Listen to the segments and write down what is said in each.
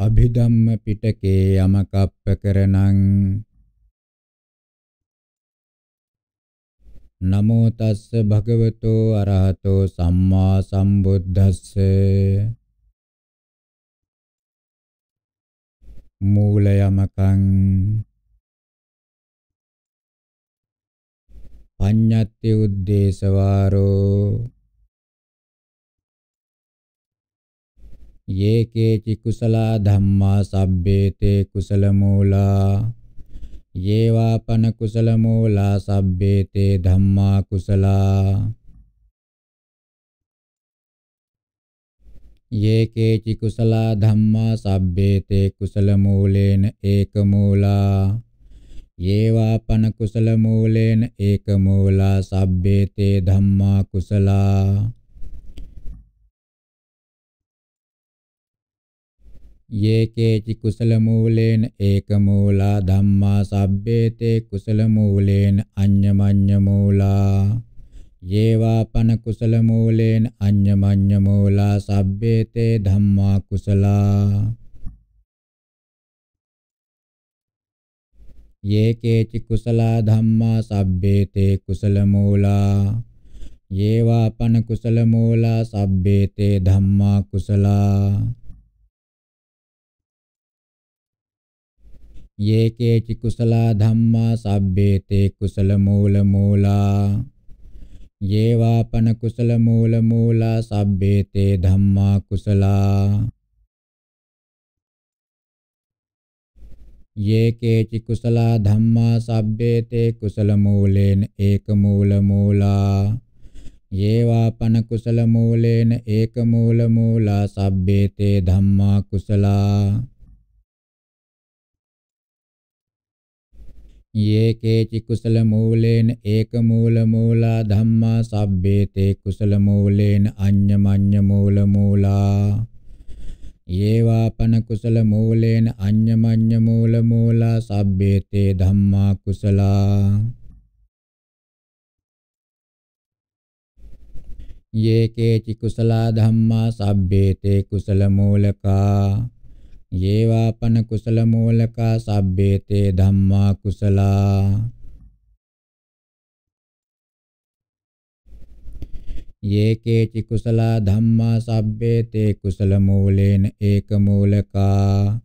අභිධම්ම පිටකේ යමකප්ප කරණං නමෝ තස්ස භගවතෝ අරහතෝ සම්මා සම්බුද්දස්ස මූල යමකං පඤ්ඤත්ති උද්දේශ වාරෝ ये केचि कुशला धम्मा सभ्ये ते कुशलमूला ये वापन कुशलमूला सभ्ये ते धम्मा कुशला ये केचि कुशला धम्मा सभ्ये ते कुशलमूलेन एकमूला ये वापन कुशलमूलेन एकमूला सभ्ये ते धम्मा कुशला යේකේචි කුසල මූලේන ඒක මූලා ධම්මා සබ්බේතේ කුසල මූලේන අඤ්ඤමඤ්ඤ මූලා යේවා පන කුසල මූලේන අඤ්ඤමඤ්ඤ මූලා සබ්බේතේ ධම්මා කුසලා යේකේචි කුසලා ධම්මා සබ්බේතේ කුසල මූලා යේවා පන කුසල මූලා සබ්බේතේ ධම්මා කුසලා යේකේචි කුසලා ධම්මා සබ්බේතේ කුසල මූල මූලා යේවාපන කුසල මූල මූලා සබ්බේතේ ධම්මා කුසලා යේකේචි කුසලා ධම්මා සබ්බේතේ කුසල මූලේන ඒක මූල මූලා යේවාපන කුසල මූලේන ඒක මූල මූලා සබ්බේතේ ධම්මා කුසලා යේ කේචි කුසල මූලේන ඒක මූල මූලා ධම්මා සබ්බේ තේ කුසල මූලේන අඤ්ඤමඤ්ඤ මූල මූලා යේ වාපන කුසල මූලේන අඤ්ඤමඤ්ඤ මූල මූලා සබ්බේ තේ ධම්මා කුසලා යේ කේචි කුසලා ධම්මා සබ්බේ තේ කුසල මූලකා යේවාපන කුසල මූලකා සබ්බේතේ ධම්මා කුසලා යේකේචි කුසලා ධම්මා සබ්බේතේ කුසල මූලේන ඒක මූලකා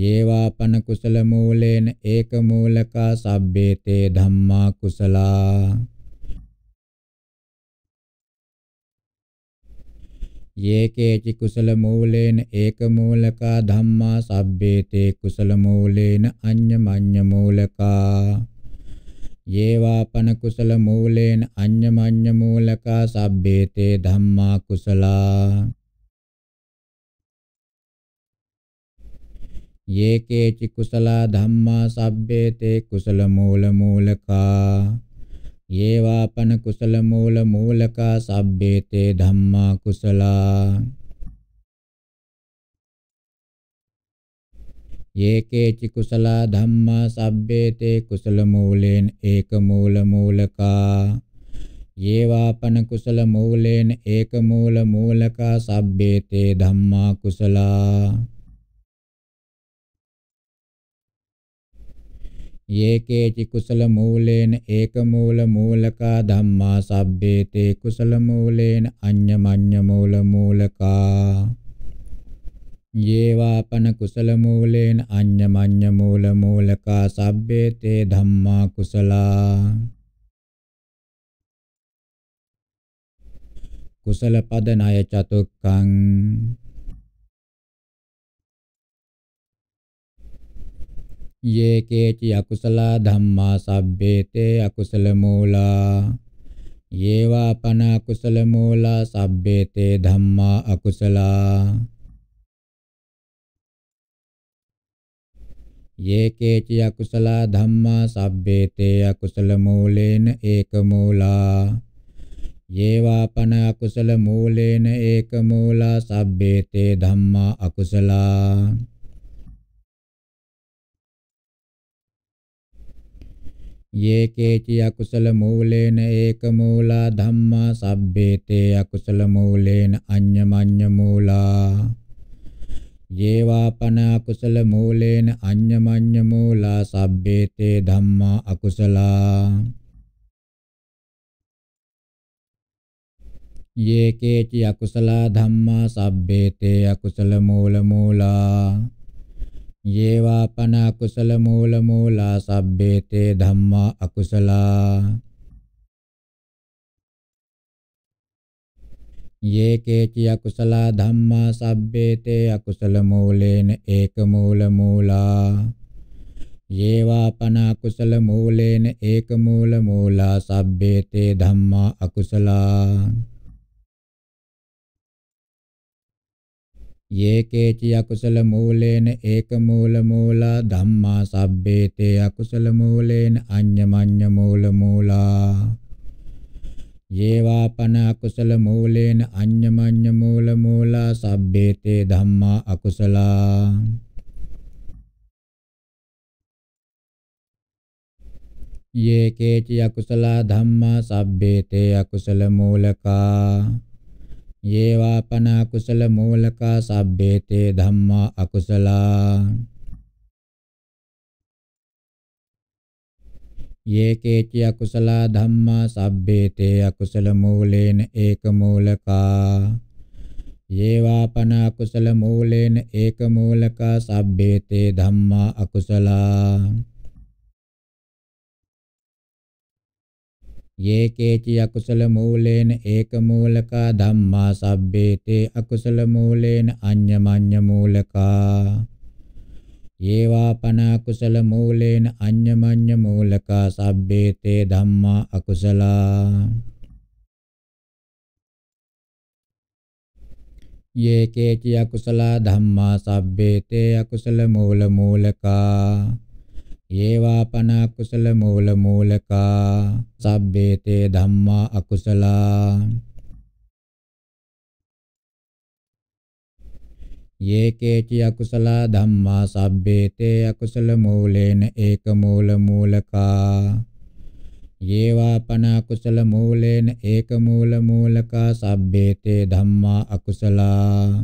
යේවාපන කුසල මූලේන ඒක මූලකා සබ්බේතේ ධම්මා කුසලා යේකේචි කුසල මූලේන ඒක මූලකා ධම්මා සබ්බේතේ කුසල මූලේන අඤ්ඤමඤ්ඤ මූලකා යේවාපන කුසල මූලේන අඤ්ඤමඤ්ඤ මූලකා සබ්බේතේ ධම්මා කුසලා යේකේචි කුසලා ධම්මා සබ්බේතේ කුසල මූල මූලකා යේවාපන කුසල මූල මූලකා සබ්බේතේ ධම්මා කුසලා යේකේචි කුසලා ධම්මා සබ්බේතේ කුසල මූලේන ඒක මූල මූලකා යේවාපන කුසල මූලේන ඒක මූල මූලකා සබ්බේතේ ධම්මා කුසලා යේකේචි කුසල මූලේන ඒක මූල මූලකා ධම්මා සබ්බේතේ කුසල මූලේන අඤ්ඤමඤ්ඤ මූල මූලකා යේවාපන කුසල මූලේන අඤ්ඤමඤ්ඤ මූල මූලකා සබ්බේතේ ධම්මා කුසලා කුසල පද ණය චතුක්කං ये केचि अकुशला धम्मा सभ्येते अकुशल मूला ये वापन अकुशल मूला सभ्येते धम्मा अकुशला ये केचि अकुशला धम्मा सभ्येते अकुशल मूलेन एक मूला ये वापन अकुशल मूलेन एक मूला सभ्येते धम्मा अकुशला ये केचि अकुशल मूलेन एक मूला धम्मा सब्बे ते अकुशल मूलेन अन्यमन्य मूला ये वापन अकुशल मूलेन अन्यमन्य मूला सब्बे ते धम्मा अकुशला ये केचि अकुशला धम्मा सब्बे ते अकुशल मूल मूला යේවාපන අකුසල මූල මූලා සබ්බේතේ ධම්මා අකුසලා යේකේචි අකුසලා ධම්මා සබ්බේතේ අකුසල මූලේන ඒක මූල මූලා යේවාපන අකුසල මූලේන ඒක මූල මූලා සබ්බේතේ ධම්මා අකුසලා යේකේචි අකුසල මූලේන ඒක මූල මූලා ධම්මා සබ්බේතේ අකුසල මූලේන අඤ්ඤමඤ්ඤ මූල මූලා යේවා පන අකුසල මූලේන අඤ්ඤමඤ්ඤ මූල මූලා සබ්බේතේ ධම්මා අකුසලා යේකේචි අකුසල ධම්මා සබ්බේතේ අකුසල මූලකා යේවාපන අකුසල මූලකා සබ්බේතේ ධම්මා අකුසලා යේකේච අකුසලා ධම්මා සබ්බේතේ අකුසල මූලේන ඒක මූලකා යේවාපන අකුසල මූලේන ඒක මූලකා සබ්බේතේ ධම්මා අකුසලා යේකේචි අකුසල මූලේන ඒක මූලකා ධම්මා සබ්බේතේ අකුසල මූලේන අඤ්ඤමඤ්ඤ මූලකා ඒවා පන අකුසල මූලේන අඤ්ඤමඤ්ඤ මූලකා සබ්බේතේ ධම්මා අකුසලා යේකේචි අකුසල ධම්මා සබ්බේතේ අකුසල මූල මූලකා ඒවා පන අකුසල මූල මූලකා සබ්බේතේ ධම්මා අකුසලා යේකේචි අකුසලා ධම්මා සබ්බේතේ අකුසල මූලේන ඒක මූල මූලකා යේවා පන අකුසල මූලේන ඒක මූල මූලකා සබ්බේතේ ධම්මා අකුසලා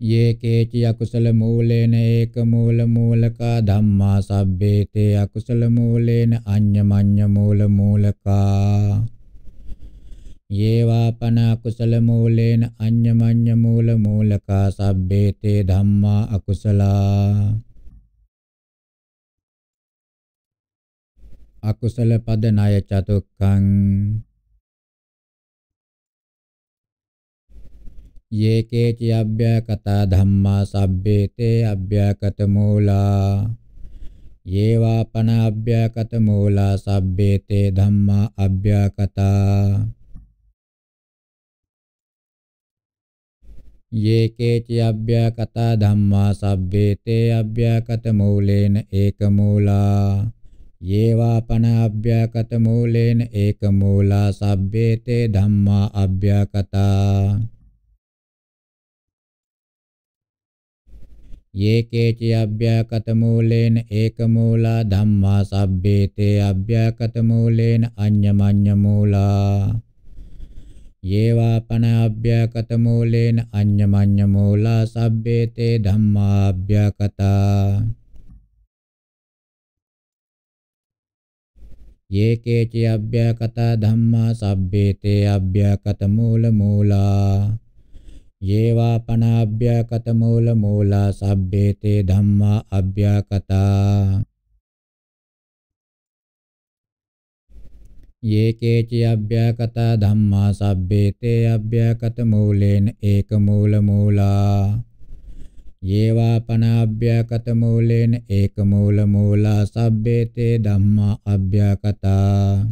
යේ කේචි අකුසල මූලේන ඒක මූල මූලකා ධම්මා සබ්බේතේ අකුසල මූලේන අඤ්ඤමඤ්ඤ මූල මූලකා යේ වාපන අකුසල මූලේන අඤ්ඤමඤ්ඤ මූල මූලකා සබ්බේතේ ධම්මා අකුසලා අකුසල පද ණය චතුක්ඛං ये केचि अव्यकता धम्मा सभ्ये ते अव्यकतमूला ये वापन अव्यकतमूला सभ्ये ते धम्मा अव्यकता ये केचि अव्यकता धम्मा सभ्ये ते अव्यकतमूलेन एकमूला ये वापन अव्यकतमूलेन एकमूला सभ्ये ते धम्मा अव्यकता ये केच अव्याकतमूलेन एकमूला धम्मा सब्बे ते अव्याकतमूलेन अन्यमन्यमूला ये वापन अव्याकतमूलेन अन्यमन्यमूला सब्बे ते धम्मा अव्याकता ये केच अव्याकता धम्मा सब्बे ते अव्याकतमूलमूला යේවා පනාභ්‍යාකත මූල මූලා සබ්බේතේ ධම්මා අභ්‍යාකතා යේකේචි අභ්‍යාකතා ධම්මා සබ්බේතේ අභ්‍යාකත මූලේන ඒක මූල මූලා යේවා පනාභ්‍යාකත මූලේන ඒක මූල මූලා සබ්බේතේ ධම්මා අභ්‍යාකතා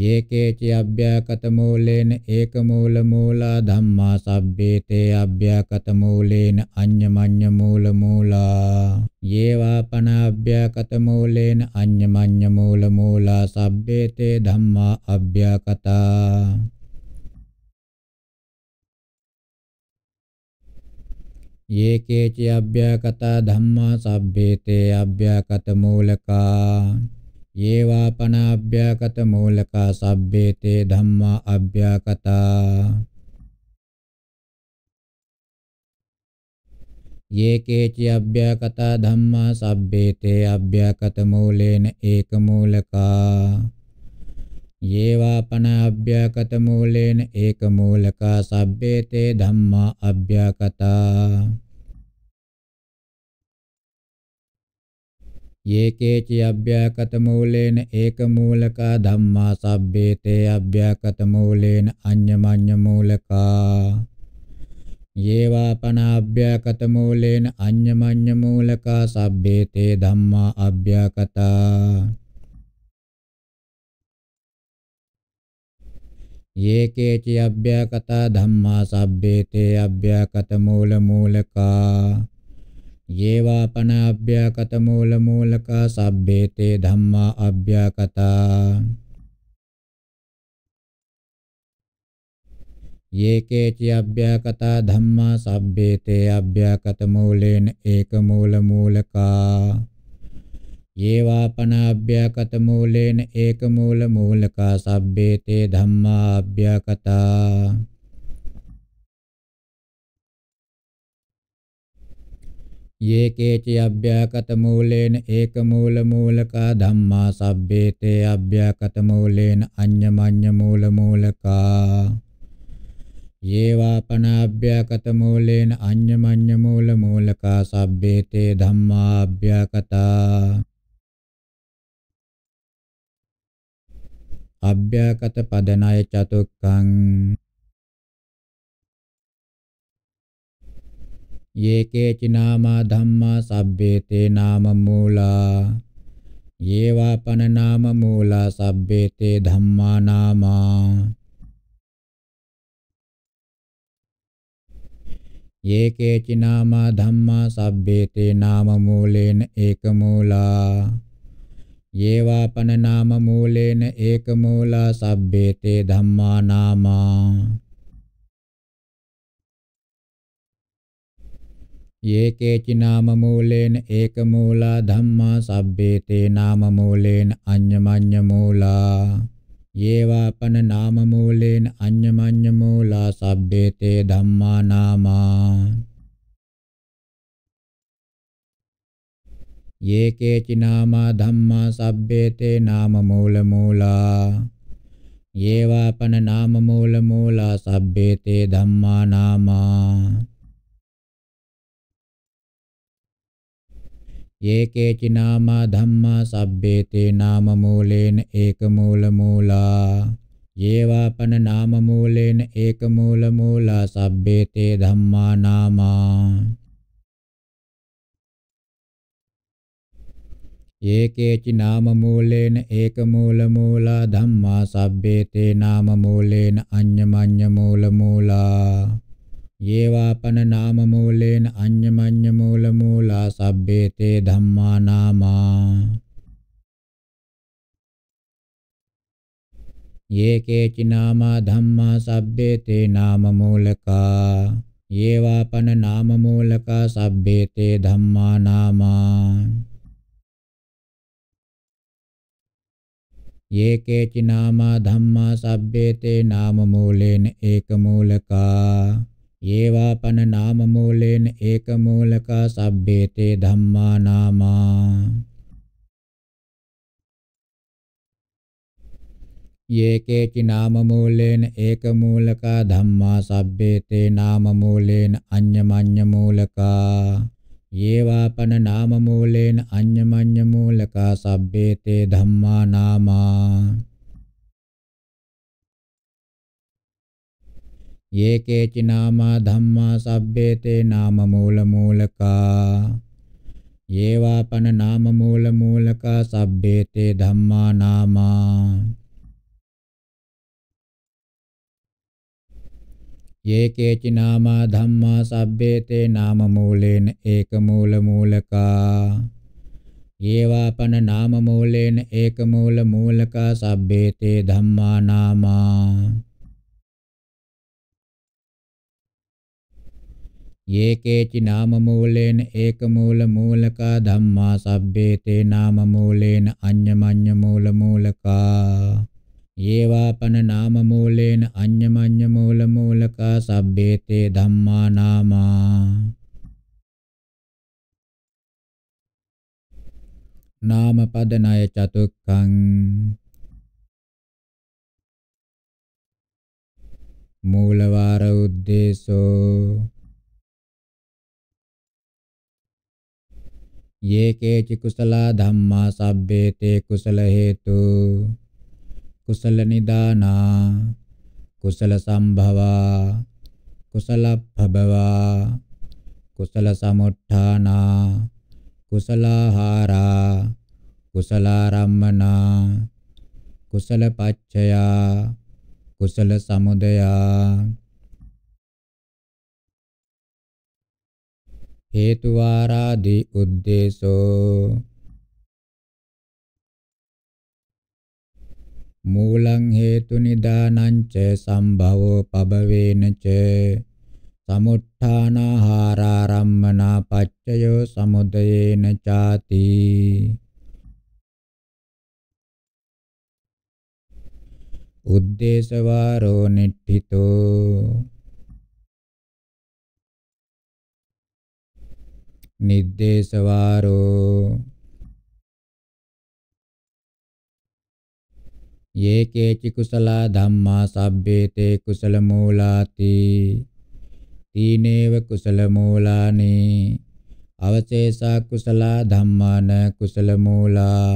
යේකේච අභ්‍යාකත මූලේන ඒක මූල මූලා ධම්මා සබ්බේතේ අභ්‍යාකත මූලේන අඤ්ඤමඤ්ඤ මූල මූලා යේවා පන අභ්‍යාකත මූලේන අඤ්ඤමඤ්ඤ මූල මූලා සබ්බේතේ ධම්මා අභ්‍යාකතා යේකේච අභ්‍යාකත ධම්මා සබ්බේතේ අභ්‍යාකත මූලකා ඒවාපනාභ්‍යාකත මූලකා සබ්බේතේ ධම්මා අභ්‍යාකතා යේකේචි අභ්‍යාකතා ධම්මා සබ්බේතේ අභ්‍යාකත මූලේන ඒක මූලකා යේවාපන අභ්‍යාකත මූලේන ඒක මූලකා සබ්බේතේ ධම්මා අභ්‍යාකතා යේකේච අභ්‍යාකත මූලේන ඒක මූලකා ධම්මා සබ්බේතේ අභ්‍යාකත මූලේන අඤ්ඤමඤ්ඤ මූලකා යේවා පන අභ්‍යාකත මූලේන අඤ්ඤමඤ්ඤ මූලකා සබ්බේතේ ධම්මා අභ්‍යාකතා යේකේච අභ්‍යාකතා ධම්මා සබ්බේතේ අභ්‍යාකත මූල මූලකා යේවාපනා අභ්‍යාකත මූල මූලකා සබ්බේතේ ධම්මා අභ්‍යාකතා යේකේචි අභ්‍යාකතා ධම්මා සබ්බේතේ අභ්‍යාකත මූලේන ඒක මූල මූලකා යේවාපනා අභ්‍යාකත මූලේන ඒක මූල මූලකා සබ්බේතේ ධම්මා අභ්‍යාකතා ये केच अव्याकत मूलेन एक मूल मूलका धम्मा सब्बे ते अव्याकत मूलेन अन्यमन्य मूल मूलका ये वापनाव्याकत मूलेन अन्यमन्य मूल मूलका सब्बे ते धम्मा अव्याकता अव्याकत पदनाय चतुक्कं ये केचिनामा धम्मा सभ्ये ते नाम मूला ये वापन नाम मूला सभ्ये ते धम्मा नामा ये केचिनामा धम्मा सभ्ये ते नाम मूलेन एकमूला ये वापन नाम मूलेन एकमूला सभ्ये ते धम्मा नामा යේකේචි නාම මූලේන ඒක මූලා ධම්මා සබ්බේ තේ නාම මූලේන අඤ්ඤමඤ්ඤ මූලා යේවාපන නාම මූලේන අඤ්ඤමඤ්ඤ මූලා සබ්බේ තේ ධම්මා නාමා යේකේචි නාමා ධම්මා සබ්බේ තේ නාම මූල මූලා යේවාපන නාම මූල මූලා සබ්බේ තේ ධම්මා නාමා ये केचि नामा धम्मा सभ्ये ते नाम मूलेन एकमूलमूला ये वापन नाम मूलेन एकमूलमूला सभ्ये ते धम्मा नामा ये केचि नाम मूलेन एकमूलमूला धम्मा सभ्ये ते नाम मूलेन अन्यमन्यमूलमूला යේවාපන නාම මූලේන අඤ්ඤමඤ්ඤ මූල මූලා සබ්බේතේ ධම්මා නාමා යේකේචි නාමා ධම්මා සබ්බේතේ නාම මූලකා යේවාපන නාම මූලකා සබ්බේතේ ධම්මා නාමා යේකේචි නාමා ධම්මා සබ්බේතේ නාම මූලේන ඒක මූලකා ඒවාපන නාම මූලේන ඒක මූලකා සබ්බේතේ ධම්මා නාමා යේකේචි නාම මූලේන ඒක මූලකා ධම්මා සබ්බේතේ නාම මූලේන අඤ්ඤමඤ්ඤ මූලකා යේවාපන නාම මූලේන අඤ්ඤමඤ්ඤ මූලකා සබ්බේතේ ධම්මා නාමා ये केचि नामा धम्मा सभ्ये ते नाम मूल मूलका ये वापन नाम मूल मूलका सभ्ये ते धम्मा नामा ये केचि नामा धम्मा सभ्ये ते नाम मूलेन एक मूल मूलका ඒවාපන නාම මූලේන ඒක මූල මූලකා සබ්බේතේ ධම්මා නාමා යේකේචි නාම මූලේන ඒක මූල මූලකා ධම්මා සබ්බේ තේ නාම මූලේන අඤ්ඤමඤ්ඤ මූල මූලකා යේවාපන නාම මූලේන අඤ්ඤමඤ්ඤ මූල මූලකා සබ්බේ තේ ධම්මා නාමා නාම පද ණය චතුක්ඛං මූල වාර උද්දේශෝ ये केचि කුසලා ධම්මා සබ්බේ තේ කුසල හේතු කුසල නිදානා කුසල සම්භවා කුසල භබවා කුසල සමුත්ථානා කුසලහාරා කුසලාරම්මනා කුසල පච්චයා කුසල සමුදයා හේතුවාරාදී උද්දේශෝ මූලං හේතු නිදානං ච සම්භවෝ පබවේන ච සමුත්ථානහාරාරම්මනා පච්චයෝ සමුදයේන ചാති උද්දේශවාරෝ නිට්ඨිතෝ නිද්දේශවාරෝ යේකේචි කුසලා ධම්මා සබ්බේතේ කුසල මූලාති තීනේව කුසල මූලානි අවශේෂා කුසලා ධම්මාන කුසල මූලා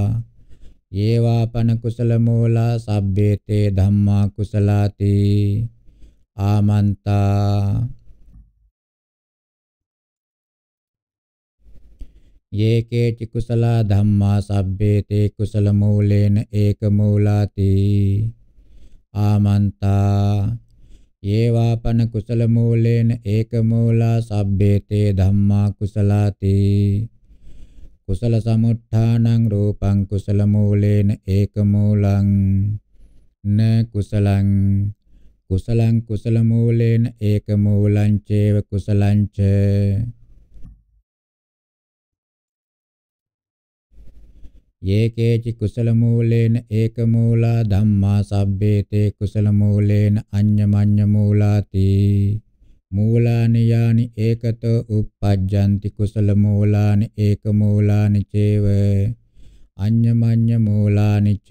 ඒවාපන කුසල මූලා සබ්බේතේ ධම්මා කුසලාති ආමන්තා යේකේ චිකුසල ධම්මා සබ්බේතේ කුසල මූලේන ඒක මූලාති ආමන්තා ඒවාපන කුසල මූලේන ඒක මූලා සබ්බේතේ ධම්මා කුසලාති කුසල සමුත්ථානං රූපං කුසල මූලේන ඒක මූලං න කුසලං කුසලං කුසල මූලේන ඒක මූලං චේව කුසලං ච යේකේචි කුසල මූලේන ඒක මූලා ධම්මා සබ්බේතේ කුසල මූලේන අඤ්ඤමඤ්ඤ මූලාති මූලානි යානි ඒකතෝ uppajjanti කුසල මූලානි ඒක මූලානි චේව අඤ්ඤමඤ්ඤ මූලානි ච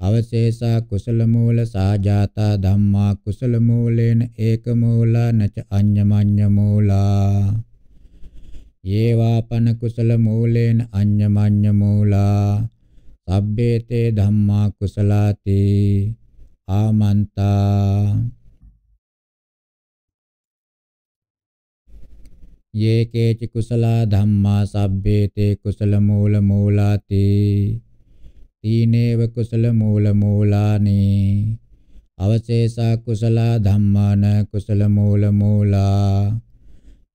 අවශේෂා කුසල මූල සාජාතා ධම්මා කුසල මූලේන ඒක මූලානච අඤ්ඤමඤ්ඤ මූලා යේවාපන කුසල මූලේන අඤ්ඤමඤ්ඤ මූලා සබ්බේතේ ධම්මා කුසලාති ආමන්තා යේකේච කුසලා ධම්මා සබ්බේතේ කුසල මූල මූලාති තීනේව කුසල මූල මූලානේ අවශේෂා කුසලා ධම්මාන කුසල මූල මූලා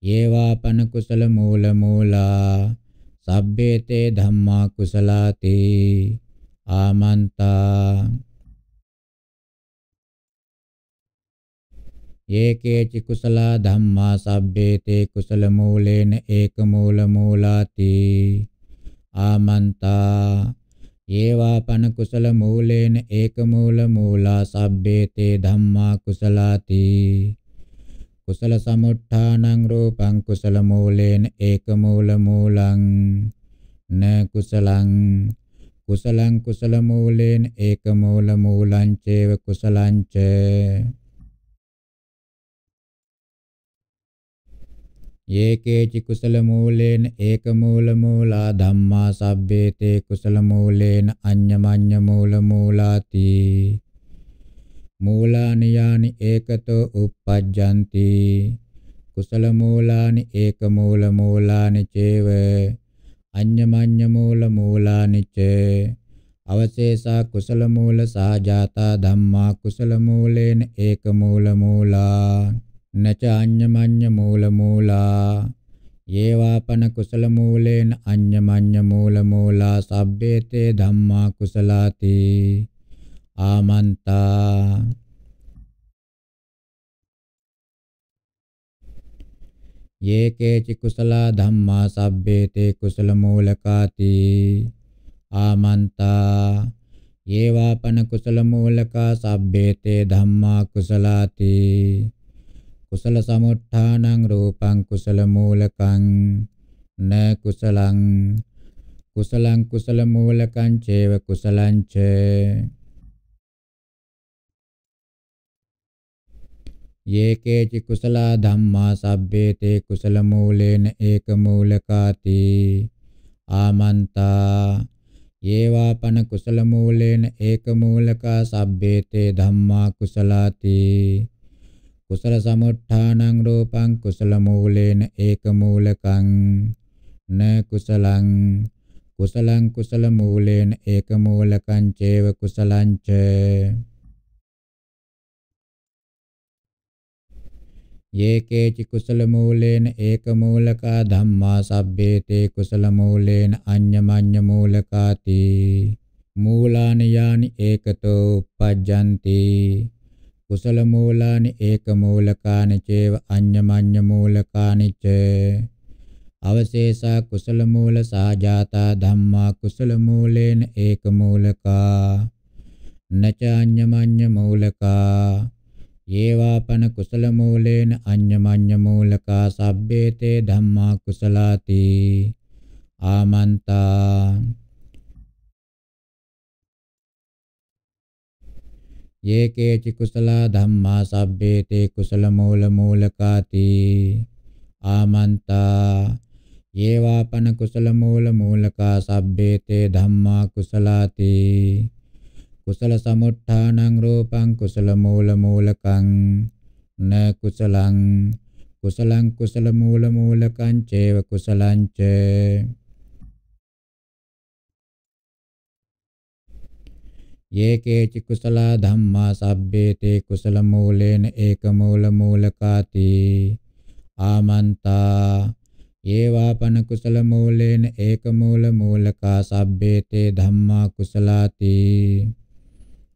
යේවා පන කුසල මූල මූලා සබ්බේතේ ධම්මා කුසලාති ආමන්තා ඒකේ චි කුසල ධම්මා සබ්බේතේ කුසල මූලේන ඒක මූල මූලාති ආමන්තා ඒවා පන කුසල මූලේන ඒක මූල මූලා සබ්බේතේ ධම්මා කුසලාති කුසල සමුට්ඨානං රූපං කුසල මූලේන ඒක මූල මූලං න කුසලං කුසලං කුසල මූලේන ඒක මූල මූලං චේව කුසලං ච යේකේච කුසල මූලේන ඒක මූල මූලා ධම්මා සබ්බේතේ කුසල මූලේන අඤ්ඤමඤ්ඤ මූල මූලාති මූලානි යානි ඒකතෝ uppajjanti කුසල මූලානි ඒක මූල මූලානි චේව අඤ්ඤමඤ්ඤ මූල මූලානි ච අවශේෂා කුසල මූල සාජාතා ධම්මා කුසල මූලේන ඒක මූල මූලා නච අඤ්ඤමඤ්ඤ මූල මූලා යේවාපන කුසල මූලේන අඤ්ඤමඤ්ඤ මූල මූලා සබ්බේතේ ධම්මා කුසලාති ආමන්තා යේකේචි කුසලා ධම්මා සබ්බේතේ කුසල මූලකාති ආමන්තා යේවාපන කුසල මූලකා සබ්බේතේ ධම්මා කුසලාති කුසල සමුත්ථානං රූපං කුසල මූලකං න කුසලං කුසලං කුසල මූලකං චේව කුසලං චේ යේකේචි කුසලා ධම්මා සබ්බේ තේ කුසල මූලේන ඒක මූලකාති ආමන්තා ඒවා පන කුසල මූලේන ඒක මූලකා සබ්බේ තේ ධම්මා කුසලාති කුසල සමුත්ථානං රූපං කුසල මූලේන ඒක මූලකං න කුසලං කුසලං කුසල මූලේන ඒක මූලකං චේව කුසලං ච යේකේචි කුසල මූලේන ඒක මූලකා ධම්මා සබ්බේතේ කුසල මූලේන අඤ්ඤමඤ්ඤ මූලකාති මූලානි යානි ඒකතෝ uppajjanti කුසල මූලානි ඒක මූලකානි චේව අඤ්ඤමඤ්ඤ මූලකානි ච අවශේෂා කුසල මූල සාජාතා ධම්මා කුසල මූලේන ඒක මූලකා නචාඤ්ඤමඤ්ඤ මූලකා යේවාපන කුසල මූලේන අඤ්ඤමඤ්ඤ මූලකා සබ්බේතේ ධම්මා කුසලාති ආමන්තා යේකේචි කුසලා ධම්මා සබ්බේතේ කුසල මූල මූලකාති ආමන්තා යේවාපන කුසල මූල මූලකා සබ්බේතේ ධම්මා කුසලාති කුසල සමුත්ථානං රූපං කුසල මූල මූලකං න කුසලං කුසලං කුසල මූල මූලකං චේව කුසලං ච යේකේච කුසල ධම්මා සබ්බේතේ කුසල මූලේන ඒක මූල මූලකාති ආමන්තා ඒවාපන කුසල මූලේන ඒක මූල මූලකා සබ්බේතේ ධම්මා කුසලාති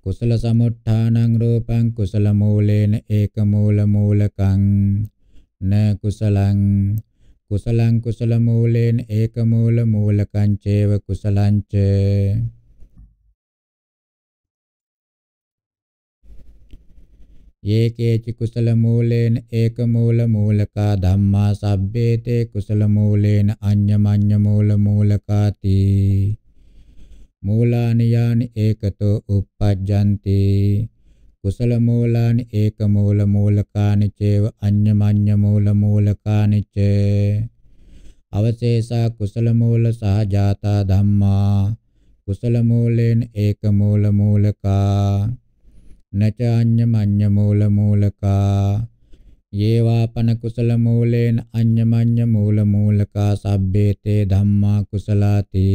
කුසල සමුට්ඨානං රූපං කුසල මූලේන ඒක මූල මූලකං න කුසලං කුසලං කුසල මූලේන ඒක මූල මූලකං චේව කුසලං ච ඒකේච කුසල මූලේන ඒක මූල මූලකා ධම්මා සබ්බේතේ කුසල මූලේන අඤ්ඤමඤ්ඤ මූල මූලකාති මූලානි යානි ඒකතෝ uppajjanti කුසල මූලානි ඒක මූල මූලකානි චේව අඤ්ඤමඤ්ඤ මූල මූලකානි ච අවශේෂා කුසල මූල සහජාතා ධම්මා කුසල මූලේන ඒක මූල මූලකා නච අඤ්ඤමඤ්ඤ මූල මූලකා යේවාපන කුසල මූලේන අඤ්ඤමඤ්ඤ මූල මූලකා සබ්බේතේ ධම්මා කුසලාති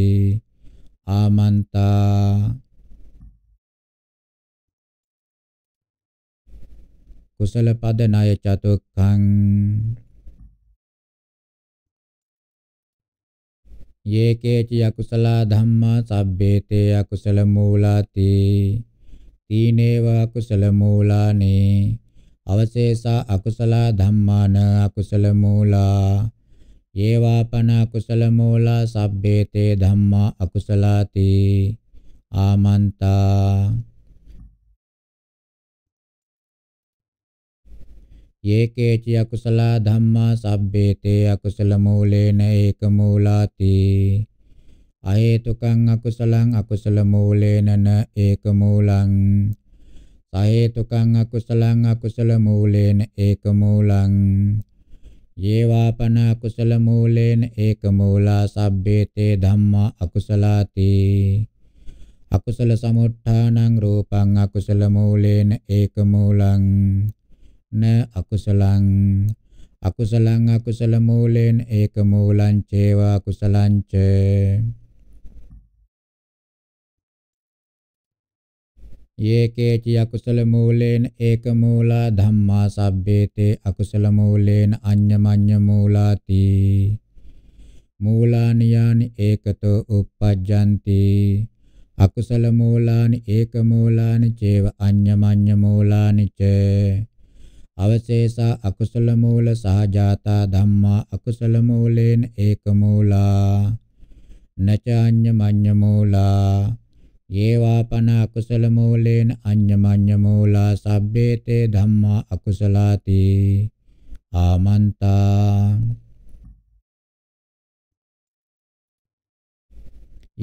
ආමන්තා කුසල පද ණය චතුක්ඛං යේකේච යකුසල ධම්මා සබ්බේතේ අකුසල මූලාති තීනේව අකුසල මූලානේ අවශේෂා අකුසල ධම්මාන අකුසල මූලා ඒවාපන කුසල මූලා සබ්බේතේ ධම්මා අකුසලාති ආමන්තා යේකේචි අකුසලා ධම්මා සබ්බේතේ අකුසල මූලේන ඒක මූලාති අහේතුකං අකුසලං අකුසල මූලේනන ඒක මූලං සහේතුකං අකුසලං අකුසල මූලේන ඒක මූලං යේවාපන අකුසල මූලේන ඒක මූලා සබ්බේතේ ධම්මා අකුසලාති අකුසල සමුට්ඨානං රූපං අකුසල මූලේන ඒක මූලං න අකුසලං අකුසලං අකුසල මූලේන ඒක මූලං චේවා කුසලං චේ යේකේචි අකුසල මූලේන ඒක මූලා ධම්මා සබ්බේතේ අකුසල මූලේන අඤ්ඤමඤ්ඤ මූලාති මූලානියානි ඒකතෝ uppajjanti අකුසල මූලානි ඒක මූලානි චේව අඤ්ඤමඤ්ඤ මූලානි ච අවශේෂා අකුසල මූල සහජාතා ධම්මා අකුසල මූලේන ඒක මූලා නචාඤ්ඤමඤ්ඤ මූලා යේවා පන අකුසල මූලේන අඤ්ඤමඤ්ඤ මූලා සබ්බේතේ ධම්මා අකුසලාති ආමන්තා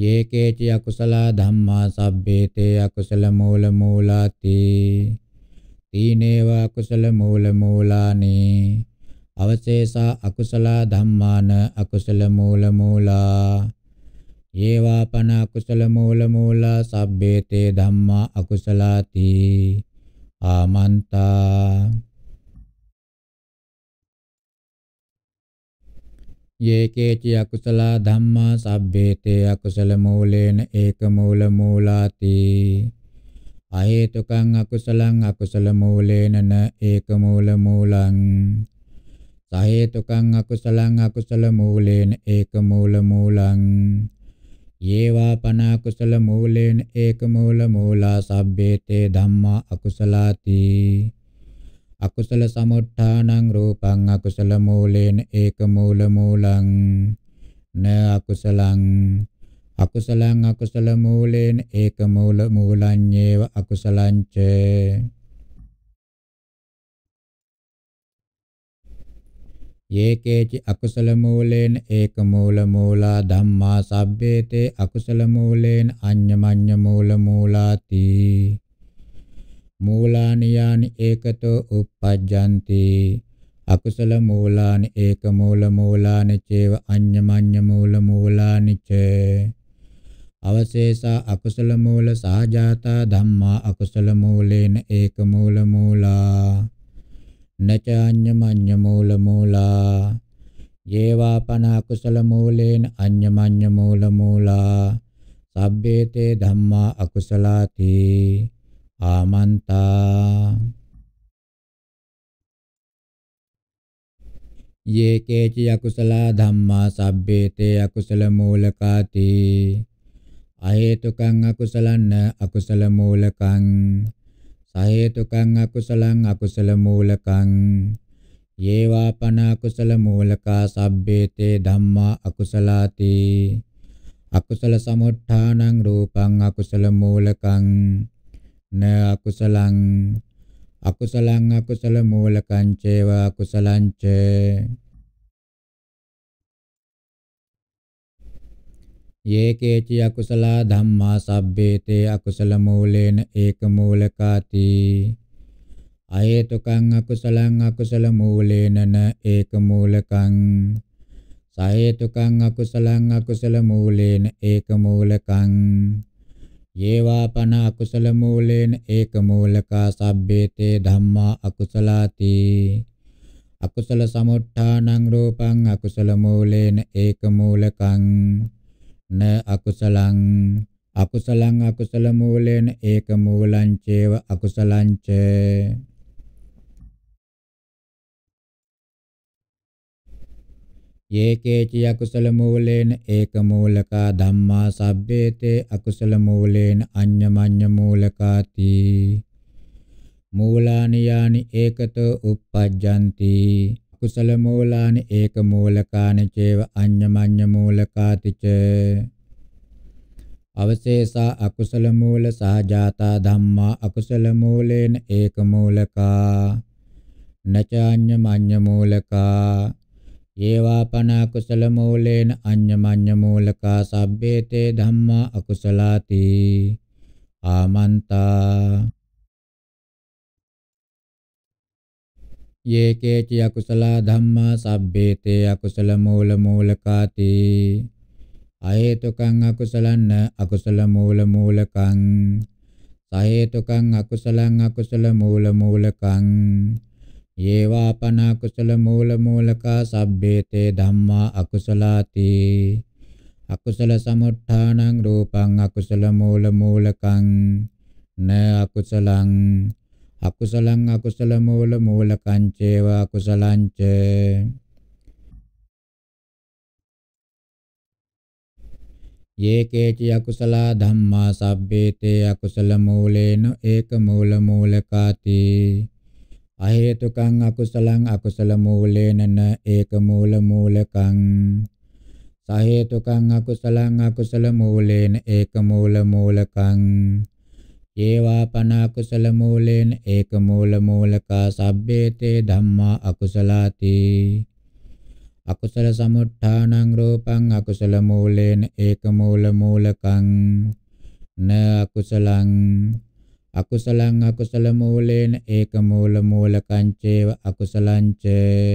යේකේච අකුසලා ධම්මා සබ්බේතේ අකුසල මූල මූලාති තීනේව අකුසල මූල මූලානේ අවශේෂා අකුසල ධම්මාන අකුසල මූල මූලා ඒවා පන අකුසල මූල මූලා සබ්බේතේ ධම්මා අකුසලාති ආමන්තා යේකේචි අකුසලා ධම්මා සබ්බේතේ අකුසල මූලේන ඒක මූල මූලාති අහේතුකං අකුසලං අකුසල මූලේන න ඒක මූල මූලං සහේතුකං අකුසලං අකුසල මූලේන ඒක මූල මූලං යේවා පනා කුසල මූලේන ඒක මූල මූලා සබ්බේතේ ධම්මා අකුසලාති අකුසල සමුත්ථානං රූපං අකුසල මූලේන ඒක මූල මූලං න අකුසලං අකුසලං අකුසල මූලේන ඒක මූල මූලං ඒව අකුසලං චේ යේකේචි අකුසල මූලේන ඒක මූල මූලා ධම්මා සබ්බේතේ අකුසල මූලේන අඤ්ඤමඤ්ඤ මූල මූලාති මූලානි යානි ඒකතෝ uppajjanti අකුසල මූලානි ඒක මූල මූලානි චේව අඤ්ඤමඤ්ඤ මූල මූලානි ච අවශේෂා අකුසල මූල සහජාතා ධම්මා අකුසල මූලේන ඒක මූල මූලා නචාඤ්ඤමඤ්ඤ මූල මූලා යේවාපන අකුසල මූලේන අඤ්ඤමඤ්ඤ මූල මූලා සබ්බේතේ ධම්මා අකුසලාති ආමන්තා යේකේච අකුසලා ධම්මා සබ්බේතේ අකුසල මූලකාති අහේතුකං අකුසලන්න අකුසල මූලකං සහේතුකං අකුසලං අකුසල මූලකං යේවා පන අකුසල මූලකා සබ්බේතේ ධම්මා අකුසලාති අකුසල සමුත්ථානං රූපං අකුසල මූලකං න අකුසලං අකුසලං අකුසල මූලකං චේව අකුසලං චේ යේකේචි අකුසලා ධම්මා සබ්බේතේ අකුසල මූලේන ඒක මූලකාති අහේතුකං අකුසලං අකුසල මූලේනන ඒක මූලකං සහේතුකං අකුසලං අකුසල මූලේන ඒක මූලකං යේවා පන අකුසල මූලේන ඒක මූලකා සබ්බේතේ ධම්මා අකුසලාති අකුසල සමුට්ඨානං රූපං අකුසල මූලේන ඒක මූලකං න අකුසලං අකුසලං අකුසල මූලේන ඒක මූලං චේව අකුසලං ච යේකේච අකුසල මූලේන ඒක මූලකා ධම්මා සබ්බේතේ අකුසල මූලේන අඤ්ඤමඤ්ඤ මූලකාති මූලානි යානි ඒකතෝ uppajjanti අකුසල මූලානි ඒක මූලකානි චේව අඤ්ඤමඤ්ඤ මූලකාතිච අවශේෂා අකුසල මූල සහජාතා ධම්මා අකුසල මූලේන ඒක මූලකා නචාඤ්ඤමඤ්ඤ මූලකා ඒවා පන අකුසල මූලේන අඤ්ඤමඤ්ඤ මූලකා සබ්බේතේ ධම්මා අකුසලාති ආමන්තා යේකේච යකුසලා ධම්මා සබ්බේතේ අකුසල මූල මූලකාති අහේතුකං අකුසලන්න අකුසල මූල මූලකං සහේතුකං අකුසලං අකුසල මූල මූලකං යේවාපන අකුසල මූල මූලකා සබ්බේතේ ධම්මා අකුසලාති අකුසල සමුත්ථානං රූපං අකුසල මූල මූලකං න අකුසලං අකුසලං අකුසල මූල මූල කංචේවා කුසලංච යේකේච අකුසලා ධම්මා සබ්බේතේ අකුසල මූලේන ඒක මූල මූලකාති අහේතුකං අකුසලං අකුසල මූලේනන ඒක මූල මූලකං සහේතුකං අකුසලං අකුසල මූලේන ඒක මූල මූලකං ඒවා පන අකුසල මූලේන ඒක මූල මූලකා සබ්බේතේ ධම්මා අකුසලාති අකුසල සමුත්ථානං රූපං අකුසල මූලේන ඒක මූල මූලකං න අකුසලං අකුසලං අකුසල මූලේන ඒක මූල මූලකං චේව අකුසලං චේ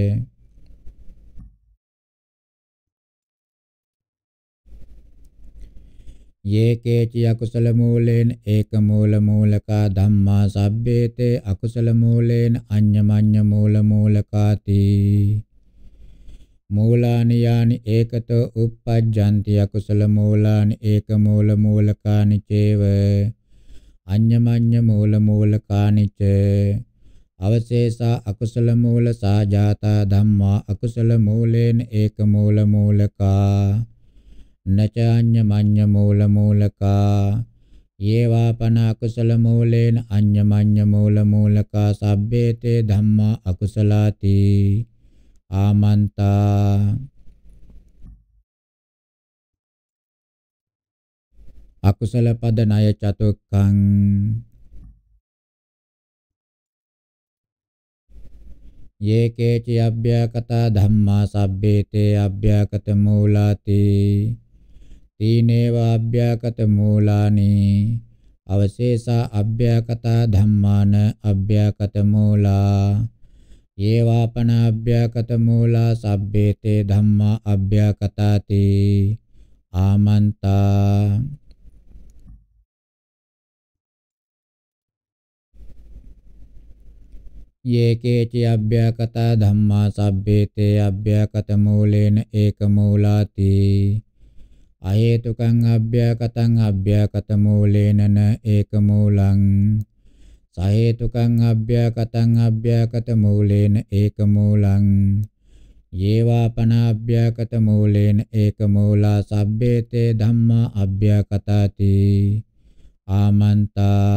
යේකේචි අකුසල මූලේන ඒක මූල මූලකා ධම්මා සබ්බේතේ අකුසල මූලේන අඤ්ඤමඤ්ඤ මූල මූලකාති මූලානි යානි ඒකතෝ uppajjanti අකුසල මූලානි ඒක මූල මූලකානි චේව අඤ්ඤමඤ්ඤ මූල මූලකානි ච අවශේෂා අකුසල මූල සාජාතා ධම්මා අකුසල මූලේන ඒක මූල මූලකා නචාඤ්ඤ මඤ්ඤ මූල මූලකා ඒවා පන අකුසල මූලේන අඤ්ඤමඤ්ඤ මූල මූලකා සබ්බේතේ ධම්මා අකුසලාති ආමන්තා අකුසල පද ණය චතුක්ඛං යේකේච අභ්‍යකතා ධම්මා සබ්බේතේ අභ්‍යකත මූලාති තීනේවාභ්‍යාකත මූලානි අවශේෂා අභ්‍යාකතා ධම්මාන අභ්‍යාකත මූලා යේවාපනාභ්‍යාකත මූලා සබ්බේතේ ධම්මා අභ්‍යාකතාති ආමන්තා යේකේච අභ්‍යකතා ධම්මා සබ්බේතේ අභ්‍යකත මූලේන ඒක මූලාති අහේතුකං අභ්‍යකතං අභ්‍යකත මූලේනන ඒක මූලං සහේතුකං අභ්‍යකතං අභ්‍යකත මූලේන ඒක මූලං යේවාපනාභ්‍යකත මූලේන ඒක මූලා සබ්බේතේ ධම්මා අභ්‍යකතාති ආමන්තා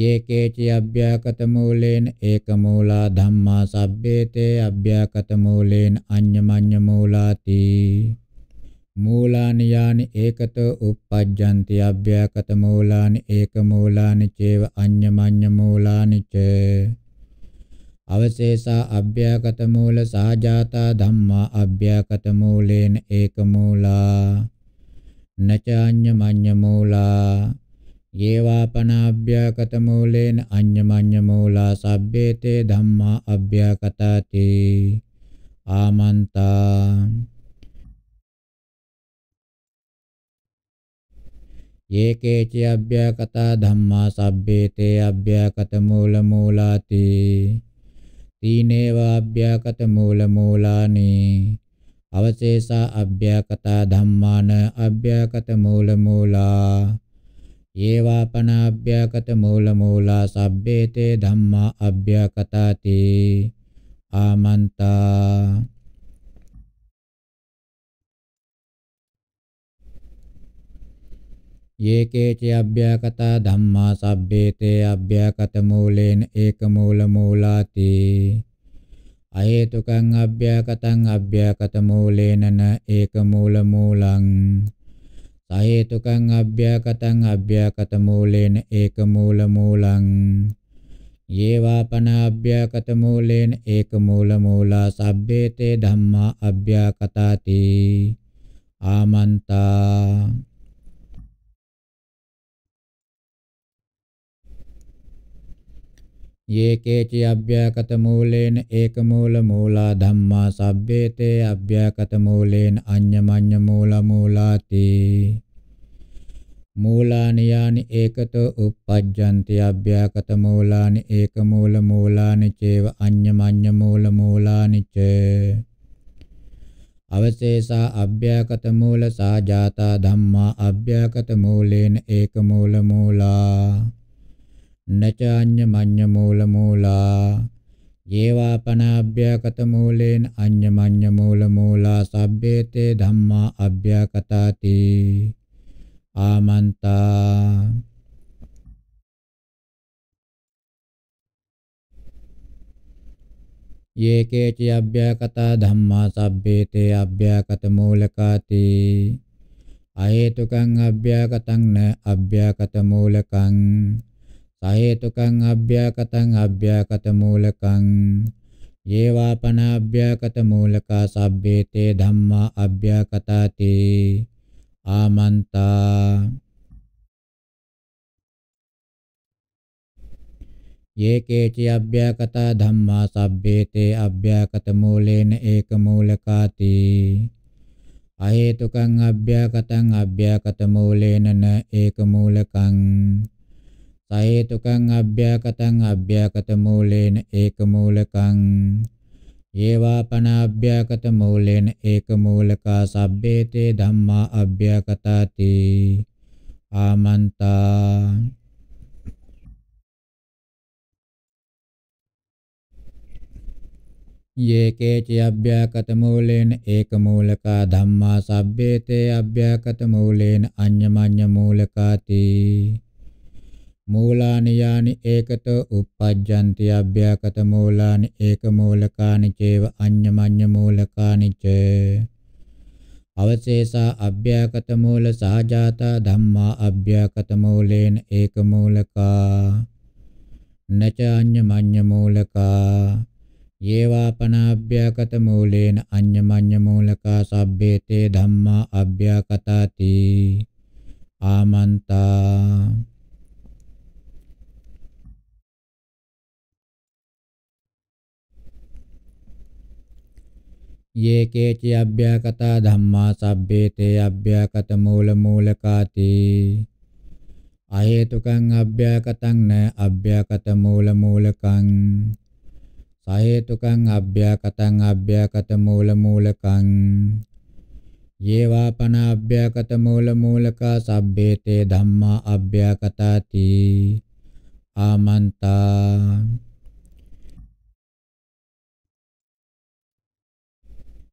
ये केचि अभ्याकतमूलेन एकमूला धम्मा सभ्येते अभ्याकतमूलेन अन्यमन्यमूलाति मूलानि यानि एकतो uppajjanti अभ्याकतमूलानि एकमूलानि चेव अन्यमन्यमूलानि च අවශේෂා අභ්‍යගත මූල සහජාතා ධම්මා අභ්‍යගත මූලේන ඒක මූලා නචාඤ්ඤ මඤ්ඤ මූලා යේවාපනාභ්‍යාකත මූලේන අඤ්ඤමඤ්ඤ මූලා සබ්බේතේ ධම්මා අභ්‍යාකතාති ආමන්තා ඒකේච අභ්‍යකතා ධම්මා සබ්බේතේ අභ්‍යකත මූල මූලාති තීනේව අභ්‍යකත මූල මූලානි අවශේෂා අභ්‍යකතා ධම්මාන අභ්‍යකත මූල මූලා ඒවාපනාභ්‍යකත මූල මූලා සබ්බේතේ ධම්මා අභ්‍යකතාති ආමන්තා යේකේච අභ්‍යකතා ධම්මා සබ්බේතේ අභ්‍යකත මූලේන ඒක මූල මූලාති අහේතුකං අභ්‍යකතං අභ්‍යකත මූලේනන ඒක මූල මූලං සහේතුකං අභ්‍යාකතං අභ්‍යාකත මූලේන ඒක මූල මූලං යේවාපනාභ්‍යාකත මූලේන ඒක මූල මූලා සබ්බේතේ ධම්මා අභ්‍යාකතාති ආමන්තා ये केचि अव्याकतमूलेन एकमूलमूला धम्मा सब्बे ते अव्याकतमूलेन अन्यमन्यमूलमूलाति मूलानि यानि एकतो uppajjanti अव्याकतमूलानि एकमूलमूलानि चेव अन्यमन्यमूलमूलानि च අවශේෂා අභ්‍යකත මූල සාජාතා ධම්මා අභ්‍යකත මූලේන ඒක මූල මූලා නචාඤ්ඤ මඤ්ඤ මූල මූලා යේවාපනාභ්‍යකත මූලේන අඤ්ඤ මඤ්ඤ මූල මූලා සබ්බේතේ ධම්මා අභ්‍යකතාති ආමන්තා යේකේච අභ්‍යකතා ධම්මා සබ්බේතේ අභ්‍යකත මූලකාති අහේතුකං අභ්‍යකතං න අභ්‍යකත මූලකං සහේතුකං අභ්‍යාකතං අභ්‍යාකත මූලකං යේවාපන අභ්‍යාකත මූලකා සබ්බේතේ ධම්මා අභ්‍යාකතාති ආමන්තා යේකේචි අභ්‍යාකතා ධම්මා සබ්බේතේ අභ්‍යාකත මූලේන ඒක මූලකාති අහේතුකං අභ්‍යාකතං අභ්‍යාකත මූලේන න ඒක මූලකං සයේතුකං අභ්‍යාකතං අභ්‍යාකත මූලේන ඒක මූලකං ඒවාපනාභ්‍යාකත මූලේන ඒක මූලකා සබ්බේතේ ධම්මා අභ්‍යාකතාති ආමන්තා යේකේච අභ්‍යාකත මූලේන ඒක මූලකා ධම්මා සබ්බේතේ අභ්‍යාකත මූලේන අඤ්ඤමඤ්ඤ මූලකාති මූලානි යානි ඒකතෝ uppajjanti අභ්‍යාකත මූලානි ඒක මූලකානි චේව අඤ්ඤමඤ්ඤ මූලකානි ච අවශේෂා අභ්‍යාකත මූල සහජාතා ධම්මා අභ්‍යාකත මූලේන ඒක මූලකා නච අඤ්ඤමඤ්ඤ මූලකා යේවාපනාභ්‍යාකත මූලේන අඤ්ඤමඤ්ඤ මූලකා සබ්බේතේ ධම්මා අභ්‍යාකතාති ආමන්තා ये केचि अभ्याकता धम्मा सभ्ये ते अभ्याकत मूल मूलकाति अहेतुकं अभ्याकतं न अभ्याकत मूल मूलकं සහේතුකං අභ්‍යාකතං අභ්‍යාකත මූල මූලකං යේවාපන අභ්‍යාකත මූල මූලකා සබ්බේතේ ධම්මා අභ්‍යාකතාති ආමන්තා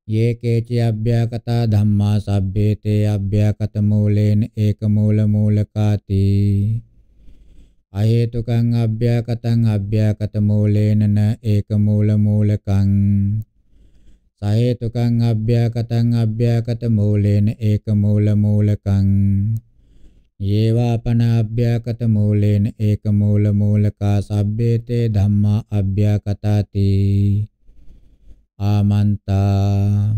ये केचि अभ्याकता धम्मा सभ्ये ते अभ्याकत मूलेन एक मूल मूलकाति अहेतुकं अभ्याकतं अभ्याकत मूलेन न एक मूल मूलकं सहेतुकं अभ्याकतं अभ्याकत मूलेन एक मूल मूलकं येवापन अभ्याकत मूलेन एक मूल मूलका सभ्ये ते धम्मा अभ्याकताति ආමන්තා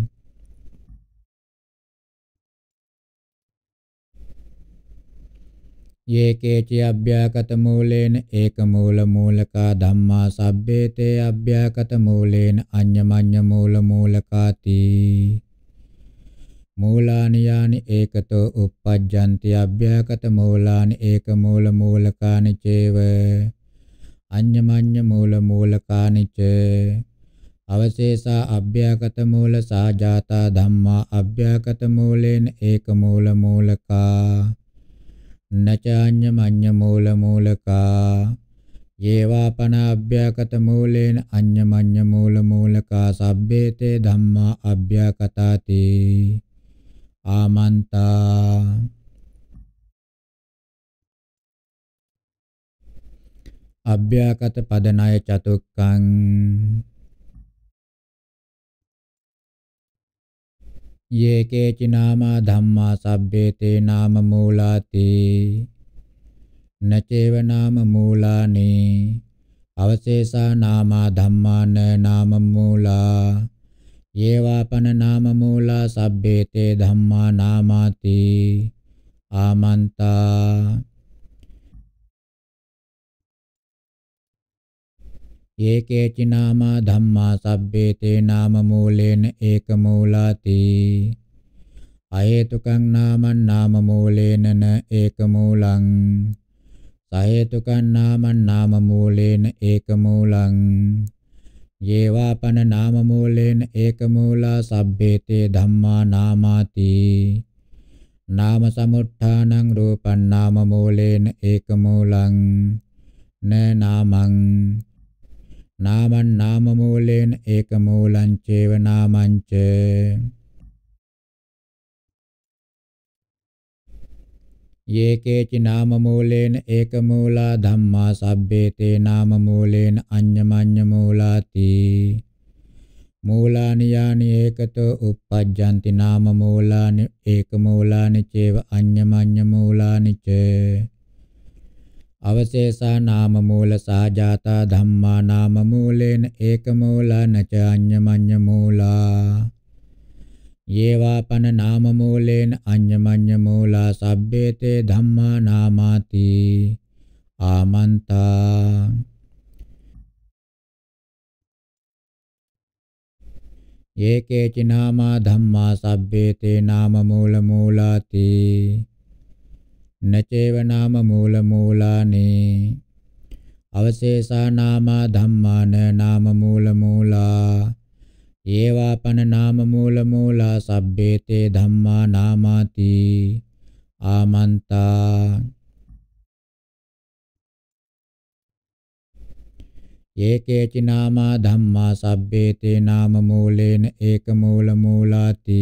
යේකේචි අභ්‍යාකත මූලේන ඒක මූල මූලකා ධම්මා සබ්බේතේ අභ්‍යාකත මූලේන අඤ්ඤමඤ්ඤ මූල මූලකාති මූලානි යානි ඒකතෝ uppajjanti අභ්‍යාකත මූලානි ඒක මූල මූලකානි චේව අඤ්ඤමඤ්ඤ මූල මූලකානි චේ අවශේෂා අභ්‍යගත මූල සාජාතා ධම්මා අභ්‍යගත මූලේන ඒක මූල මූලකා නචාඤ්ඤ මඤ්ඤ මූල මූලකා ඒවා පනාභ්‍යකත මූලේන අඤ්ඤමඤ්ඤ මූල මූලකා සබ්බේතේ ධම්මා අභ්‍යකතාති ආමන්තා අභ්‍යකත පදනය චතුක්කං ये केचि नामा धम्मा सभ्ये ते नाम मूलाति न चेव नाम मूलानि अवशेषा नामा धम्मा न नाम मूला ये वापन नाम मूला सभ्ये ते धम्मा नामाति आमन्ता ये केचिनामा धम्मा सभ्ये ते नाम मूलेन एकमूलाति अहेतुकं नाम नाम मूलेन न एकमूलं सहेतुकं नाम नाम मूलेन एकमूलं ये वापन नाम मूलेन एकमूला सभ्ये ते धम्मा नामाति नाम समुत्थानं रूपं नाम मूलेन एकमूलं न नामं නාමං නාම මූලේන ඒක මූලං චේව නාමං ච යේකේච නාම මූලේන ඒක මූලා ධම්මා සබ්බේ තේ නාම මූලේන අඤ්ඤමඤ්ඤ මූලාති මූලානි යානි ඒකතෝ uppajjanti නාම මූලානි ඒක මූලානි චේව අඤ්ඤමඤ්ඤ මූලානි චේ අවශේෂා නාම මූල සාජාතා ධම්මා නාම මූලේන ඒක මූලන ච අඤ්ඤමඤ්ඤ මූලා යේවාපන නාම මූලේන අඤ්ඤමඤ්ඤ මූලා සබ්බේතේ ධම්මා නාමාති ආමන්තා යේකේචි නාමා ධම්මා සබ්බේතේ නාම මූල මූලාති නචේව නාම මූල මූලානේ අවශේෂා නාම ධම්මාන නාම මූල මූලා ඒවාපන නාම මූල මූලා සබ්බේතේ ධම්මා නාමාති ආමන්තා ඒකේචි නාමා ධම්මා සබ්බේතේ නාම මූලේන ඒක මූල මූලාති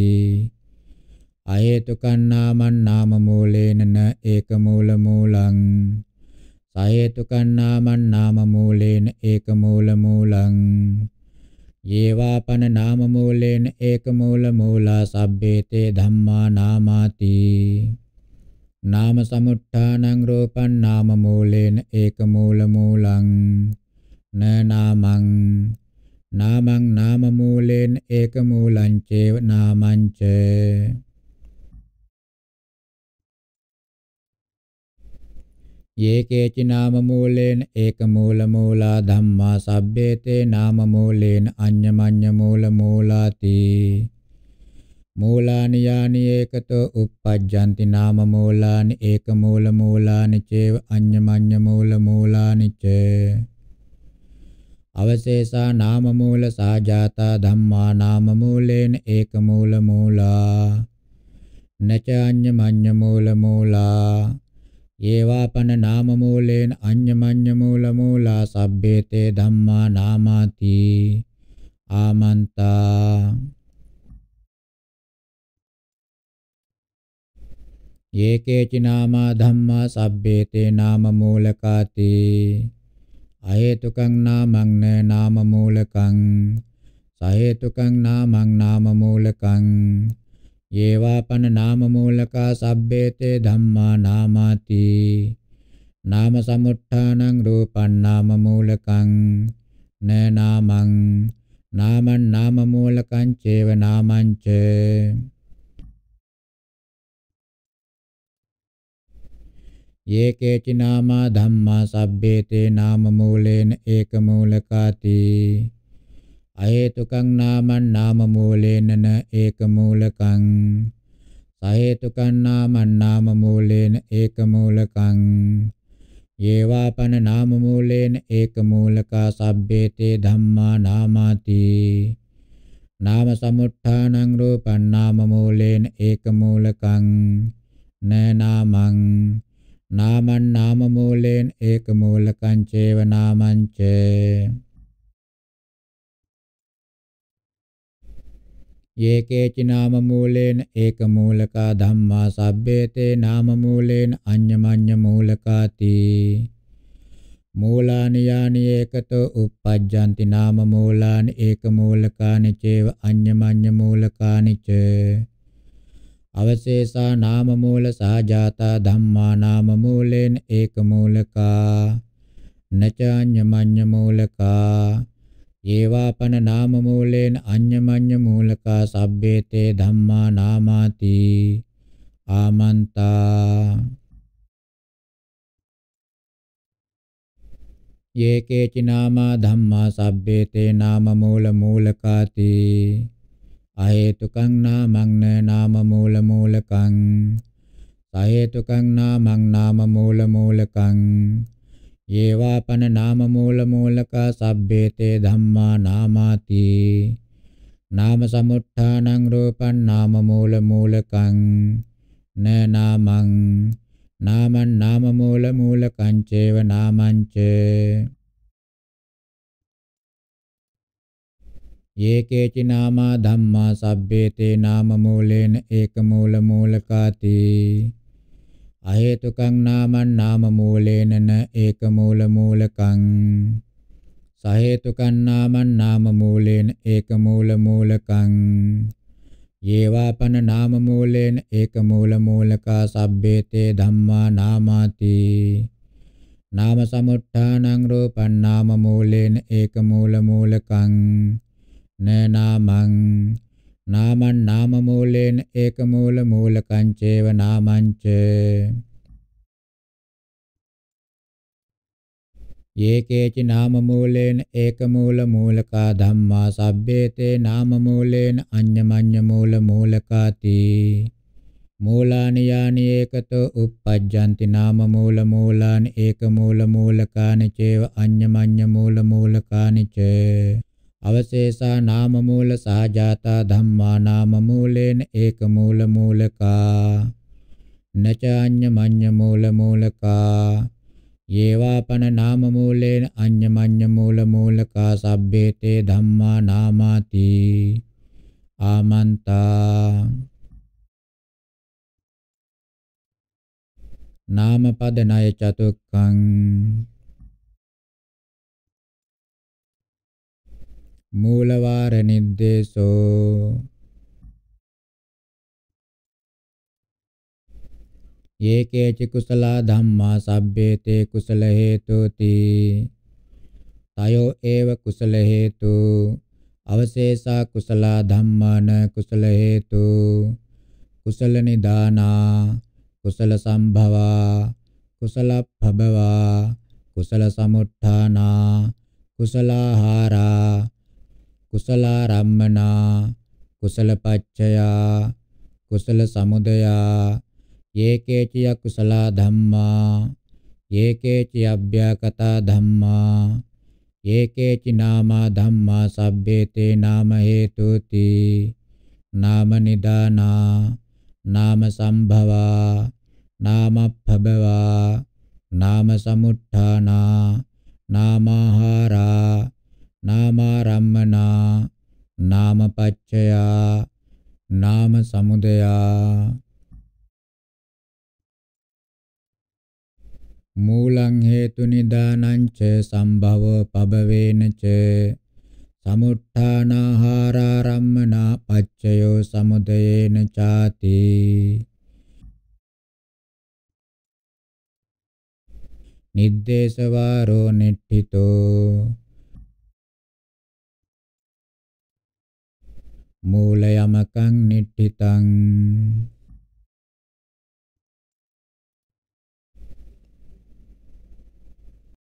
අහේතුකන්නාමන් නාම මූලේනන ඒක මූල මූලං සහේතුකන්නාමන් නාම මූලේන ඒක මූල මූලං යේවාපන නාම මූලේන ඒක මූල මූලා සබ්බේතේ ධම්මා නාමාති නාම සමුට්ඨානං රූපං නාම මූලේන ඒක මූල මූලං න නාමං නාමං නාම මූලේන ඒක මූලං චේව නාමං චේ යේකේචි නාම මූලේන ඒක මූල මූලා ධම්මා සබ්බේතේ නාම මූලේන අඤ්ඤමඤ්ඤ මූල මූලාති මූලානි යානි ඒකතෝ uppajjanti නාම මූලානි ඒක මූල මූලානි චේව අඤ්ඤමඤ්ඤ මූල මූලානි ච අවශේෂා නාම මූල සාජාතා ධම්මා නාම මූලේන ඒක මූල මූලා නචාඤ්ඤ මඤ්ඤ මූල මූලා යේවාපන නාම මූලේන අඤ්ඤමඤ්ඤ මූල මූලා සබ්බේතේ ධම්මා නාමාති ආමන්තා යේකේචි නාමා ධම්මා සබ්බේතේ නාම මූලකාති අහේතුකං නාමං න නාම මූලකං සහේතුකං නාමං නාම මූලකං යේවාපන නාම මූලකා සබ්බේතේ ධම්මා නාමාති නාම සමුත්ථානං රූපං නාම මූලකං නනාමං නාමං නාම මූලකං චේව නාමං ච යේකේචි නාමා ධම්මා සබ්බේතේ නාම මූලේන ඒක මූලකාති අහේතුකං නාමං නාම මූලේනන ඒක මූලකං සහේතුකං නාමං නාම මූලේන ඒක මූලකං යේවාපන නාම මූලේන ඒක මූලකා සබ්බේතේ ධම්මා නාමාති නාම සමුත්ථානං රූපං නාම මූලේන ඒක මූලකං නනාමං නාමං නාම මූලේන ඒක මූලකං චේව නාමං චේ යේකේචි නාම මූලේන ඒක මූලකා ධම්මා සබ්බේතේ නාම මූලේන අඤ්ඤමඤ්ඤ මූලකාති මූලානි යානි ඒකතෝ uppajjanti නාම මූලානි ඒක මූලකානි චේව අඤ්ඤමඤ්ඤ මූලකානි ච අවශේෂා නාම මූල සහජාතා ධම්මා නාම මූලේන ඒක මූලකා නචාඤ්ඤමඤ්ඤ මූලකා ඒවාපන නාම මූලේන අඤ්ඤමඤ්ඤ මූලකා සබ්බේතේ ධම්මා නාමාති ආමන්තා යේකේචි නාමා ධම්මා සබ්බේතේ නාම මූල මූලකාති අහේතුකං නාමං නාම මූල මූලකං සහේතුකං නාමං නාම මූල මූලකං ඒවාපන නාම මූල මූලකා සබ්බේතේ ධම්මා නාමාති නාම සමුත්ථානං රූපං නාම මූල මූලකං න නාමං නාමං නාම මූල මූලකං චේව නාමං ච යේකේචි නාමා ධම්මා සබ්බේතේ නාම මූලේන ඒක මූල මූලකාති අහේතුකං නාමං නාම මූලේනන ඒක මූල මූලකං සහේතුකං නාමං නාම මූලේන ඒක මූල මූලකං යේවාපන නාම මූලේන ඒක මූල මූලකා සබ්බේතේ ධම්මා නාමාති නාම සමුත්ථානං රූපං නාම මූලේන ඒක මූල මූලකං නනාමං නාමං නාම මූලේන ඒක මූල මූලකං චේව නාමංච යේකේච නාම මූලේන ඒක මූල මූලකා ධම්මා සබ්බේතේ නාම මූලේන අඤ්ඤමඤ්ඤ මූල මූලකාති මූලානි යානි ඒකතෝ uppajjanti නාම මූල මූලානි ඒක මූල මූලකානි චේව අඤ්ඤමඤ්ඤ මූල මූලකානි චේ අවශේෂා නාම මූල සහජාතා ධම්මා නාම මූලේන ඒක මූල මූලකා නචාඤ්ඤ මඤ්ඤ මූල මූලකා යේවාපන නාම මූලේන අඤ්ඤ මඤ්ඤ මූල මූලකා සබ්බේතේ ධම්මා නාමාති ආමන්තා නාම පද ණය චතුක්කං මූලවාර නිද්දේශෝ ඒකේච කුසල ධම්මා සබ්බේතේ කුසල හේතුති තයෝ ඒව කුසල හේතු අවශේෂා කුසල ධම්මාන කුසල හේතු කුසල නිදානා කුසල සම්භවා කුසල භබවා කුසල සමුත්ථානා කුසලාහාරා කුසලාරම්මනා කුසලපච්චයා කුසල සමුදයා යේකේච යකුසලා ධම්මා යේකේච අභ්‍යකතා ධම්මා යේකේච නාමා ධම්මා සබ්බේතේ නාම හේතුති නාම නිදානා නාම සම්භවා නාමප්පබවා නාම සමුත්ථානා නාමහාරා නාමාරම්මනා නාමපච්චයා නාම සමුදයා මූලං හේතු නිදානං ච සම්භව පබවේන ච සමුත්ථානාහාරාරම්මනා පච්චයෝ සමුදයේන ചാති නිද්දේශවාරෝ නිට්ඨිතෝ මූල යමකං නිට්ඨිතං